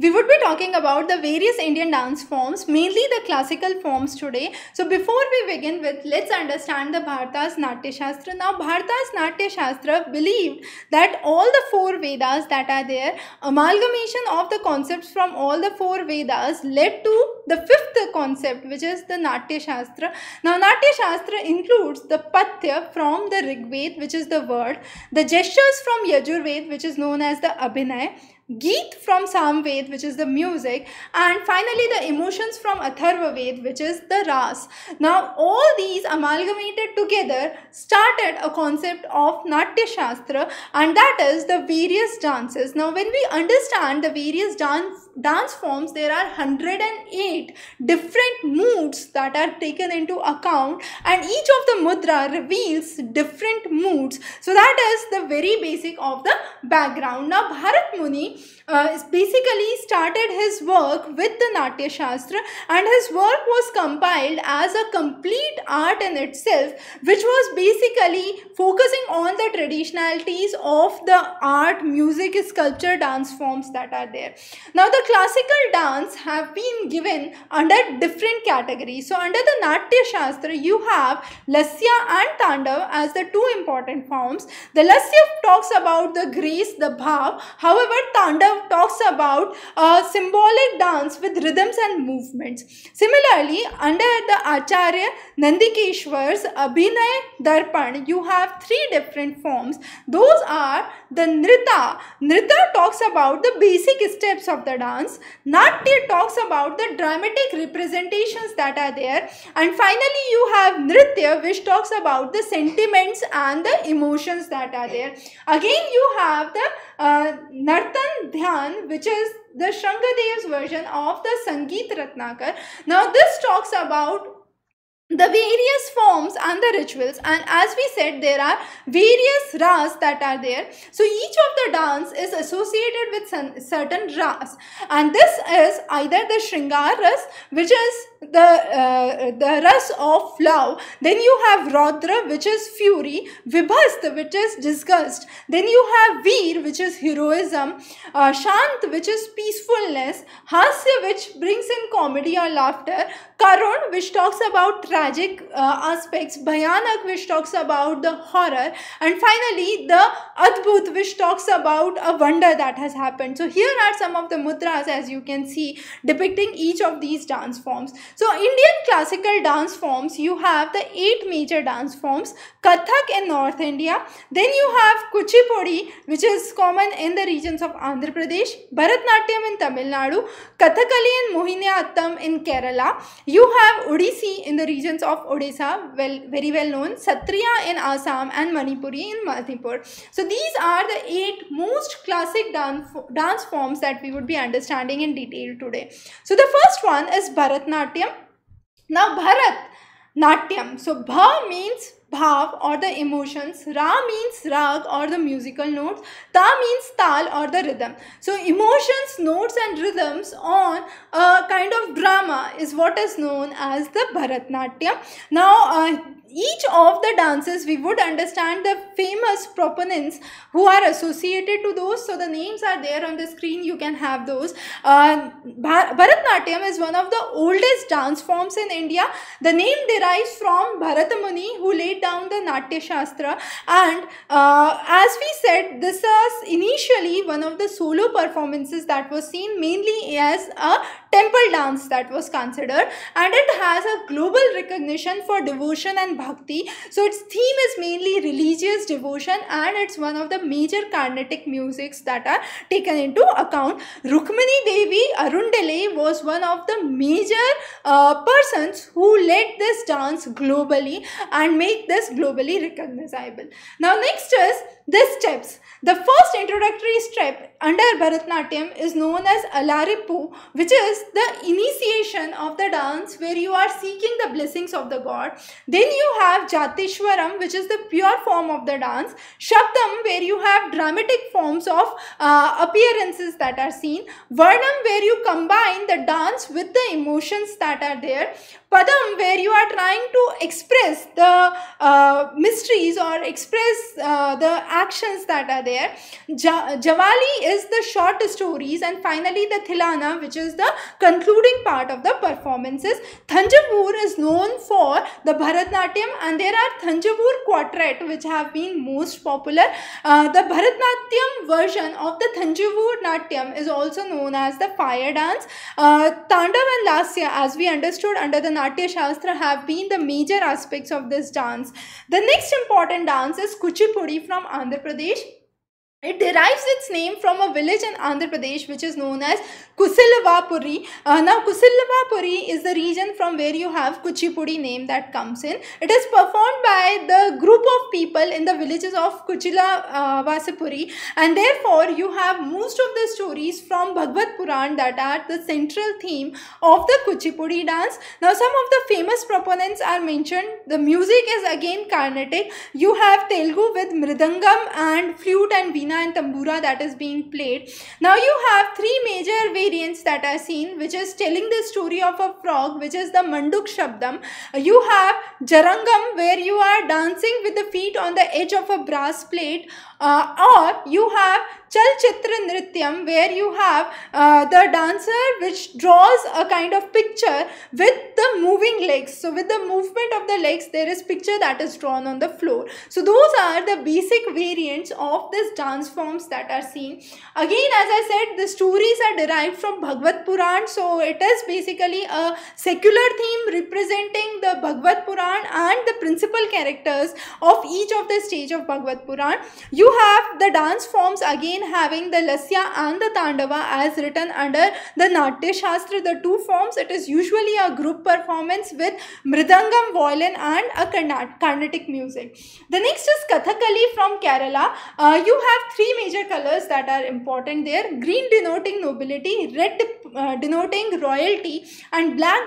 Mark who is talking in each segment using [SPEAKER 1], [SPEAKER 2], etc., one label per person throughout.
[SPEAKER 1] we would be talking about the various Indian dance forms, mainly the classical forms today. So before we begin with, let's understand the Bharata's Natya Shastra. Now Bharata's Natya Shastra believed that all the four Vedas that are there, amalgamation of the concepts from all the four Vedas led to the fifth concept which is the Natya Shastra. Now Natya Shastra includes the Patya from the Veda, which is the word, the gestures from Yajurved which is known as the Abhinaya. Geet from Samved which is the music and finally the emotions from Atharvaved, which is the Ras. Now all these amalgamated together started a concept of Natya Shastra and that is the various dances. Now when we understand the various dance dance forms there are 108 different moods that are taken into account and each of the mudra reveals different moods so that is the very basic of the background now bharat muni uh, basically started his work with the natya shastra and his work was compiled as a complete art in itself which was basically focusing on the traditionalities of the art music sculpture dance forms that are there now the classical dance have been given under different categories. So under the Natya Shastra, you have Lasya and Tandav as the two important forms. The Lasya talks about the grace, the bhav. However, Tandav talks about a symbolic dance with rhythms and movements. Similarly, under the Acharya Nandikeshwar's Abhinay Darpan, you have three different forms. Those are the Nrita. Nrita talks about the basic steps of the dance dance. talks about the dramatic representations that are there. And finally, you have Nritya which talks about the sentiments and the emotions that are there. Again, you have the uh, Nartan Dhyan which is the Shangadev's version of the Sangeet Ratnakar. Now, this talks about the various forms and the rituals and as we said there are various ras that are there so each of the dance is associated with certain ras and this is either the shringar ras which is the uh, the rus of love then you have rodra which is fury vibhast which is disgust then you have veer which is heroism uh, shant which is peacefulness hasya which brings in comedy or laughter karun which talks about tragic uh, aspects bhayanak which talks about the horror and finally the adbhut which talks about a wonder that has happened so here are some of the mudras as you can see depicting each of these dance forms so Indian classical dance forms, you have the eight major dance forms, Kathak in North India. Then you have Kuchipudi, which is common in the regions of Andhra Pradesh, Bharatnatyam in Tamil Nadu, Kathakali and Mohiniyattam in Kerala. You have Odissi in the regions of Odisha, well, very well known, Satriya in Assam and Manipuri in Manipur. So these are the eight most classic dance, dance forms that we would be understanding in detail today. So the first one is Bharatnatyam Natyam. Now Bharat Natyam. So Bha means bhav or the emotions, ra means rag or the musical notes, ta means tal or the rhythm. So emotions, notes and rhythms on a kind of drama is what is known as the Bharatnatyam. Now uh, each of the dances we would understand the famous proponents who are associated to those so the names are there on the screen you can have those uh, Bharatnatyam is one of the oldest dance forms in India the name derives from Bharatamuni who laid down the Natya Shastra and uh, as we said this was initially one of the solo performances that was seen mainly as a temple dance that was considered and it has a global recognition for devotion and bhakti. So its theme is mainly religious devotion and it's one of the major Carnatic musics that are taken into account. Rukmini Devi Arundale was one of the major uh, persons who led this dance globally and make this globally recognizable. Now next is these steps. The first introductory step under Bharatnatyam is known as Alaripu, which is the initiation of the dance where you are seeking the blessings of the god. Then you have Jatishwaram, which is the pure form of the dance. Shabdam, where you have dramatic forms of uh, appearances that are seen. Varnam, where you combine the dance with the emotions that are there padam where you are trying to express the uh, mysteries or express uh, the actions that are there. Ja Javali is the short stories and finally the Thilana which is the concluding part of the performances. Thanjavur is known for the Bharatnatyam and there are Thanjavur quartet which have been most popular. Uh, the Bharatnatyam version of the Thanjavur Natyam is also known as the fire dance. Uh, Tandav and Lasya as we understood under the Natya Shastra have been the major aspects of this dance. The next important dance is Kuchipudi from Andhra Pradesh it derives its name from a village in Andhra Pradesh which is known as Kusilvapuri. Uh, now Kusilvapuri is the region from where you have Kuchipudi name that comes in. It is performed by the group of people in the villages of Kuchila uh, and therefore you have most of the stories from Bhagavad Puran that are the central theme of the Kuchipudi dance. Now some of the famous proponents are mentioned. The music is again Carnatic. You have Telugu with Mridangam and flute and veena Veena and Tambura that is being played. Now you have three major variants that are seen which is telling the story of a frog which is the Manduk Shabdam. You have Jarangam where you are dancing with the feet on the edge of a brass plate uh, or you have Chalchitra Nrityam where you have uh, the dancer which draws a kind of picture with the moving legs. So with the movement of the legs there is picture that is drawn on the floor. So those are the basic variants of this dance forms that are seen. Again as I said the stories are derived from Bhagavad Puran so it is basically a secular theme representing the Bhagavad Puran and the principal characters of each of the stage of Bhagavad Puran. You have the dance forms again again having the Lasya and the Tandava as written under the Natya Shastra, the two forms. It is usually a group performance with Mridangam, violin and a Carnatic music. The next is Kathakali from Kerala. Uh, you have three major colors that are important there. Green denoting nobility, red uh, denoting royalty and black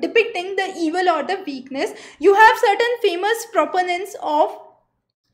[SPEAKER 1] depicting the evil or the weakness. You have certain famous proponents of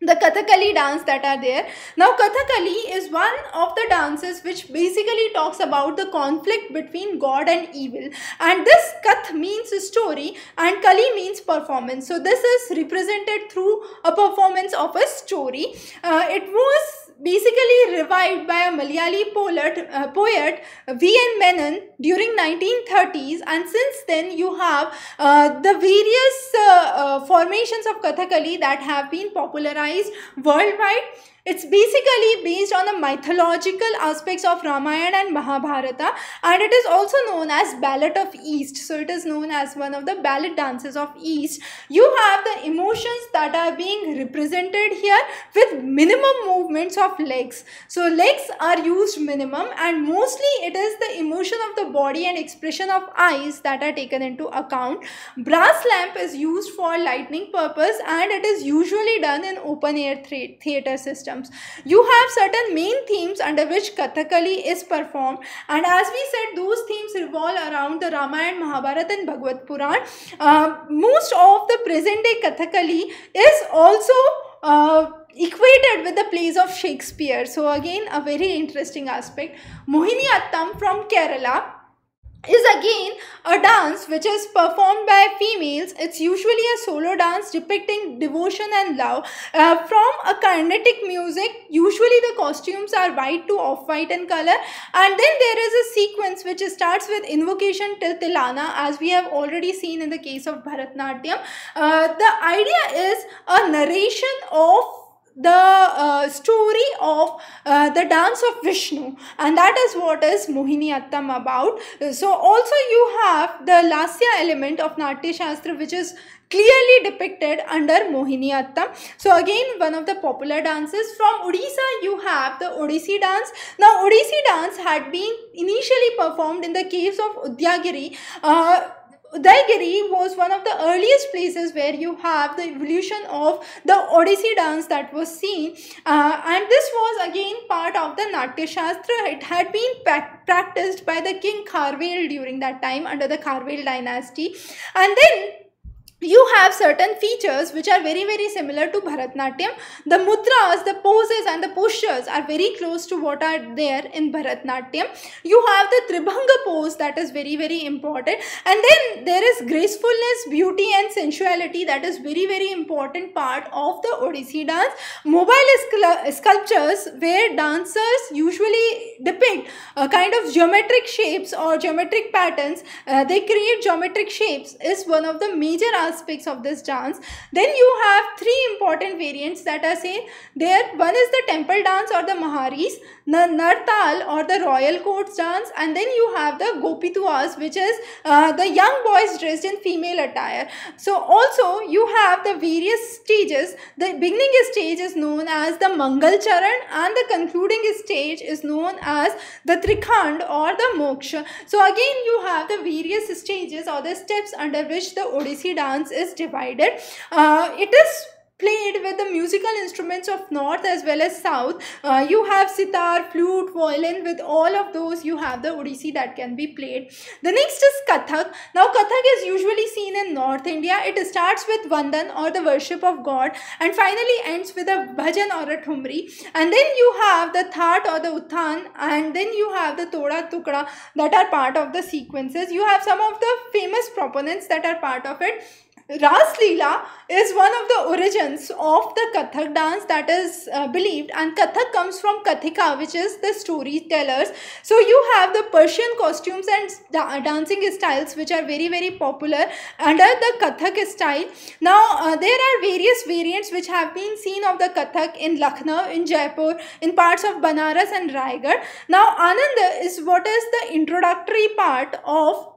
[SPEAKER 1] the Kathakali dance that are there. Now Kathakali is one of the dances which basically talks about the conflict between God and evil and this Kath means story and Kali means performance. So this is represented through a performance of a story. Uh, it was basically revived by a Malayali poet, uh, poet V.N. Menon during 1930s and since then you have uh, the various uh, uh formations of Kathakali that have been popularized worldwide it's basically based on the mythological aspects of Ramayana and Mahabharata and it is also known as ballad of East. So it is known as one of the ballad dances of East. You have the emotions that are being represented here with minimum movements of legs. So legs are used minimum and mostly it is the emotion of the body and expression of eyes that are taken into account. Brass lamp is used for lighting purpose and it is usually done in open air theater system. You have certain main themes under which Kathakali is performed and as we said those themes revolve around the Ramayana, Mahabharata and Bhagavad Puran. Uh, most of the present day Kathakali is also uh, equated with the plays of Shakespeare. So again a very interesting aspect. Mohiniyattam from Kerala is again a dance which is performed by females. It's usually a solo dance depicting devotion and love uh, from a kinetic music. Usually the costumes are white to off-white in color and then there is a sequence which starts with invocation till Tilana as we have already seen in the case of Bharatnatyam. Uh, the idea is a narration of the uh, story of uh, the dance of Vishnu and that is what is Mohini Attam about. So also you have the Lasya element of Natya Shastra which is clearly depicted under Mohini Attam. So again one of the popular dances from Odisha you have the Odissi dance. Now Odissi dance had been initially performed in the caves of Udyagiri. Uh, Udaigiri was one of the earliest places where you have the evolution of the Odyssey dance that was seen uh, and this was again part of the Natya Shastra. It had been practiced by the king Karvel during that time under the Karvel dynasty and then you have certain features which are very very similar to Bharatnatyam. The mudras, the poses and the postures are very close to what are there in Bharatnatyam. You have the Tribhanga pose that is very very important and then there is gracefulness, beauty and sensuality that is very very important part of the Odissi dance. Mobile sculptures where dancers usually depict a kind of geometric shapes or geometric patterns. Uh, they create geometric shapes is one of the major aspects uh, of this dance. Then you have three important variants that are say there. One is the temple dance or the Maharis, the Nartal or the royal courts dance and then you have the Gopituas which is uh, the young boys dressed in female attire. So also you have the various stages. The beginning stage is known as the Mangal Charan and the concluding stage is known as the Trikhand or the Moksha. So again you have the various stages or the steps under which the Odissi dance dance is divided. Uh, it is played with the musical instruments of north as well as south uh, you have sitar flute violin with all of those you have the odissi that can be played the next is kathak now kathak is usually seen in north india it starts with vandan or the worship of god and finally ends with a bhajan or a thumri and then you have the that or the uttan and then you have the toda tukra that are part of the sequences you have some of the famous proponents that are part of it Ras is one of the origins of the Kathak dance that is uh, believed and Kathak comes from Kathika which is the storytellers. So you have the Persian costumes and da dancing styles which are very very popular under the Kathak style. Now uh, there are various variants which have been seen of the Kathak in Lucknow, in Jaipur, in parts of Banaras and Raigarh. Now Ananda is what is the introductory part of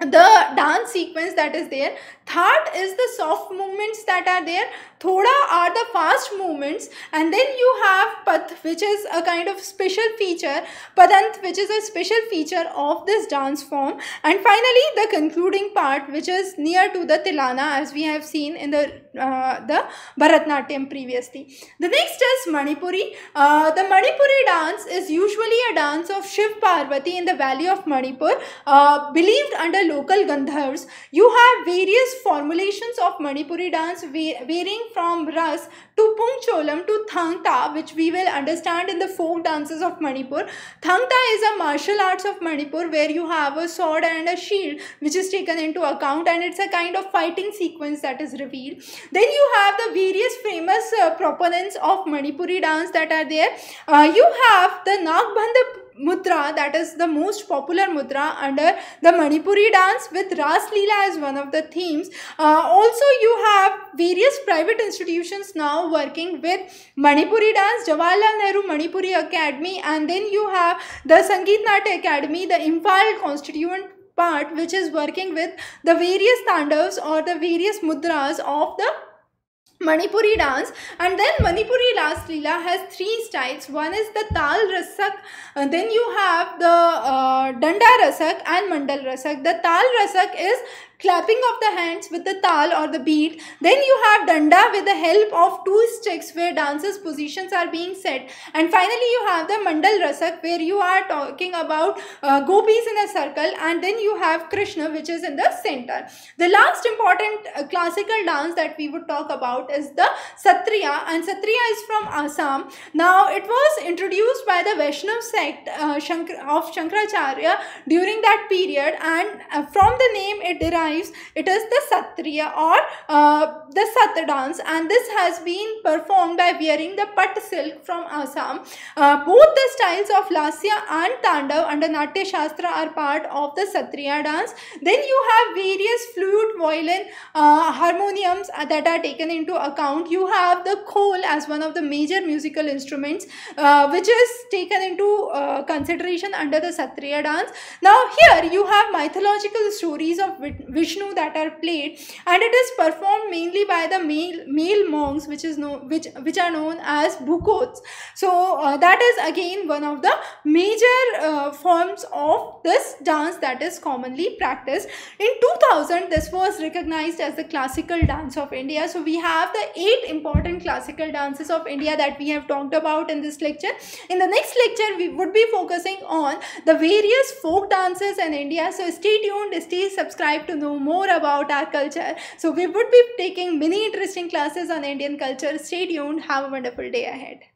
[SPEAKER 1] the dance sequence that is there third is the soft movements that are there thoda are the fast movements and then you have path which is a kind of special feature padanth which is a special feature of this dance form and finally the concluding part which is near to the tilana as we have seen in the uh, the Bharatnatyam previously. The next is Manipuri. Uh, the Manipuri dance is usually a dance of Shiv Parvati in the valley of Manipur, uh, believed under local Gandharvas, you have various formulations of Manipuri dance varying from Ras to Pungcholam to Thangta, which we will understand in the folk dances of Manipur. Thangta is a martial arts of Manipur where you have a sword and a shield which is taken into account and it's a kind of fighting sequence that is revealed. Then you have the various famous uh, proponents of Manipuri dance that are there. Uh, you have the Nagbandha mudra that is the most popular mudra under the Manipuri dance with Ras Leela as one of the themes. Uh, also you have various private institutions now working with Manipuri dance, Jawaharlal Nehru Manipuri Academy and then you have the Sangeet Natya Academy, the Imphal Constituent part which is working with the various tandavs or the various mudras of the Manipuri dance and then Manipuri last Leela has three styles. One is the Tal Rasak, uh, then you have the uh, Danda Rasak and Mandal Rasak. The Tal Rasak is clapping of the hands with the tal or the beat. Then you have danda with the help of two sticks where dancers' positions are being set. And finally, you have the mandal rasak where you are talking about uh, gopis in a circle and then you have Krishna which is in the center. The last important uh, classical dance that we would talk about is the Satriya and Satriya is from Assam. Now it was introduced by the Vaishnav sect uh, of Shankaracharya during that period and uh, from the name it derives it is the satriya or uh, the sat dance and this has been performed by wearing the pat silk from Assam. Uh, both the styles of lasya and tandav under Natya Shastra are part of the satriya dance. Then you have various flute, violin, uh, harmoniums uh, that are taken into account. You have the khol as one of the major musical instruments uh, which is taken into uh, consideration under the satriya dance. Now here you have mythological stories of Vishnu that are played and it is performed mainly by the male, male monks which is known which which are known as bhukots so uh, that is again one of the major uh, forms of this dance that is commonly practiced in 2000 this was recognized as the classical dance of India so we have the eight important classical dances of India that we have talked about in this lecture in the next lecture we would be focusing on the various folk dances in India so stay tuned stay subscribed to know know more about our culture. So we would be taking many interesting classes on Indian culture. Stay tuned. Have a wonderful day ahead.